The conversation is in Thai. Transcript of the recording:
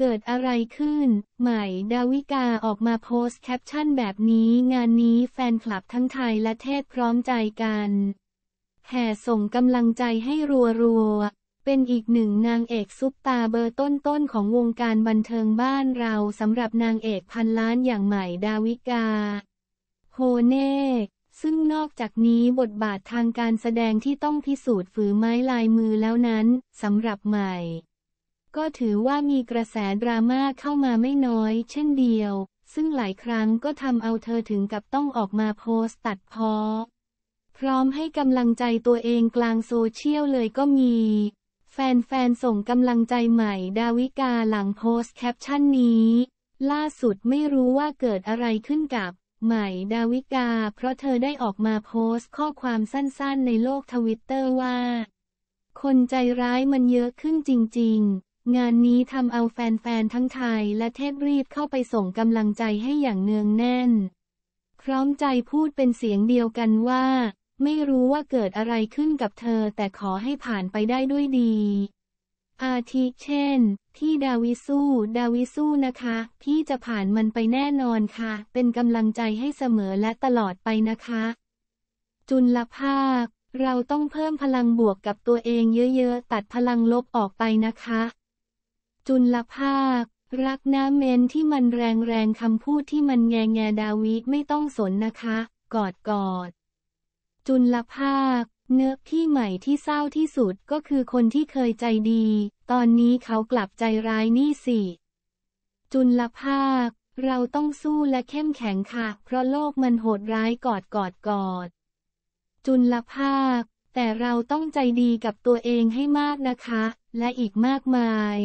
เกิดอะไรขึ้น ใหม่ดาวิกาออกมาโพสแคปชั่นแบบนี้งานนี้แฟนคลับทั้งไทยและเทศพร้อมใจกัน แห่ส่งกำลังใจให้รัวๆเป็นอีกหนึ่งนางเอกซุปตาเบอร์ต้นๆของวงการบันเทิงบ้านเราสำหรับนางเอกพันล้านอย่างใหม่ดาวิกาโฮเน่ซึ่งนอกจากนี้บทบาททางการแสดงที่ต้องพิสูจน์ฝีไม้ลายมือแล้วนั้นสำหรับใหม่ก็ถือว่ามีกระแสดราม่าเข้ามาไม่น้อย เช่นเดียว ซึ่งหลายครั้งก็ทำเอาเธอถึงกับต้องออกมาโพสต์ตัดพ้อพร้อมให้กำลังใจตัวเองกลางโซเชียลเลยก็มี แฟนๆส่งกำลังใจใหม่ดาวิกาหลังโพสต์แคปชั่นนี้ ล่าสุดไม่รู้ว่าเกิดอะไรขึ้นกับ ใหม่ดาวิกา เพราะเธอได้ออกมาโพสต์ข้อความสั้นๆในโลกทวิตเตอร์ว่า คนใจร้ายมันเยอะขึ้นจริงๆงานนี้ทำเอาแฟนๆ ทั้งไทยและเทพรีบเข้าไปส่งกำลังใจให้อย่างเนืองแน่น พร้อมใจพูดเป็นเสียงเดียวกันว่า ไม่รู้ว่าเกิดอะไรขึ้นกับเธอแต่ขอให้ผ่านไปได้ด้วยดี อาทิเช่น ที่ดาวิสู้ดาวิสู้นะคะพี่จะผ่านมันไปแน่นอนค่ะ เป็นกำลังใจให้เสมอและตลอดไปนะคะ จุลภาค เราต้องเพิ่มพลังบวกกับตัวเองเยอะ ๆ ตัดพลังลบออกไปนะคะจุลภาค รักนะเมนที่มันแรงแรงคำพูดที่มันแงแงดาวิดไม่ต้องสนนะคะ กอดกอดจุลภาค เนื้อที่ใหม่ที่เศร้าที่สุดก็คือคนที่เคยใจดี ตอนนี้เขากลับใจร้ายนี่สิจุลภาค เราต้องสู้และเข้มแข็งค่ะ เพราะโลกมันโหดร้ายกอดกอดกอด จุลภาค แต่เราต้องใจดีกับตัวเองให้มากนะคะ และอีกมากมาย